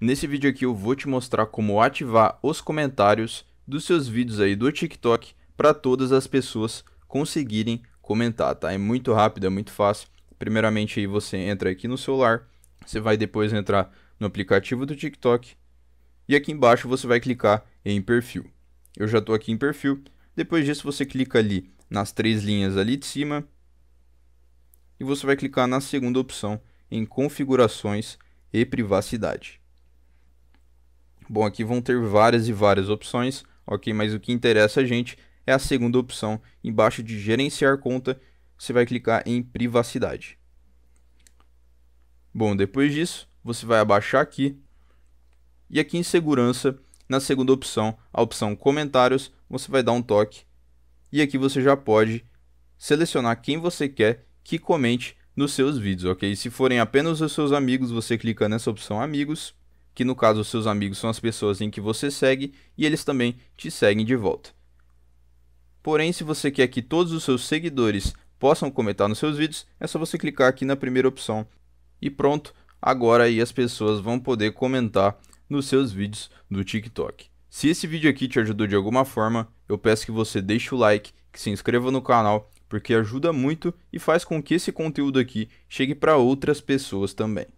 Nesse vídeo aqui eu vou te mostrar como ativar os comentários dos seus vídeos aí do TikTok para todas as pessoas conseguirem comentar, tá? É muito rápido, é muito fácil. Primeiramente aí você entra aqui no celular, você vai depois entrar no aplicativo do TikTok e aqui embaixo você vai clicar em perfil. Eu já estou aqui em perfil. Depois disso você clica ali nas três linhas ali de cima e você vai clicar na segunda opção em configurações e privacidade. Bom, aqui vão ter várias e várias opções, ok? Mas o que interessa a gente é a segunda opção, embaixo de gerenciar conta, você vai clicar em privacidade. Bom, depois disso, você vai abaixar aqui e aqui em segurança, na segunda opção, a opção comentários, você vai dar um toque e aqui você já pode selecionar quem você quer que comente nos seus vídeos, ok? Se forem apenas os seus amigos, você clica nessa opção amigos que no caso seus amigos são as pessoas em que você segue e eles também te seguem de volta. Porém, se você quer que todos os seus seguidores possam comentar nos seus vídeos, é só você clicar aqui na primeira opção e pronto, agora aí as pessoas vão poder comentar nos seus vídeos do TikTok. Se esse vídeo aqui te ajudou de alguma forma, eu peço que você deixe o like, que se inscreva no canal, porque ajuda muito e faz com que esse conteúdo aqui chegue para outras pessoas também.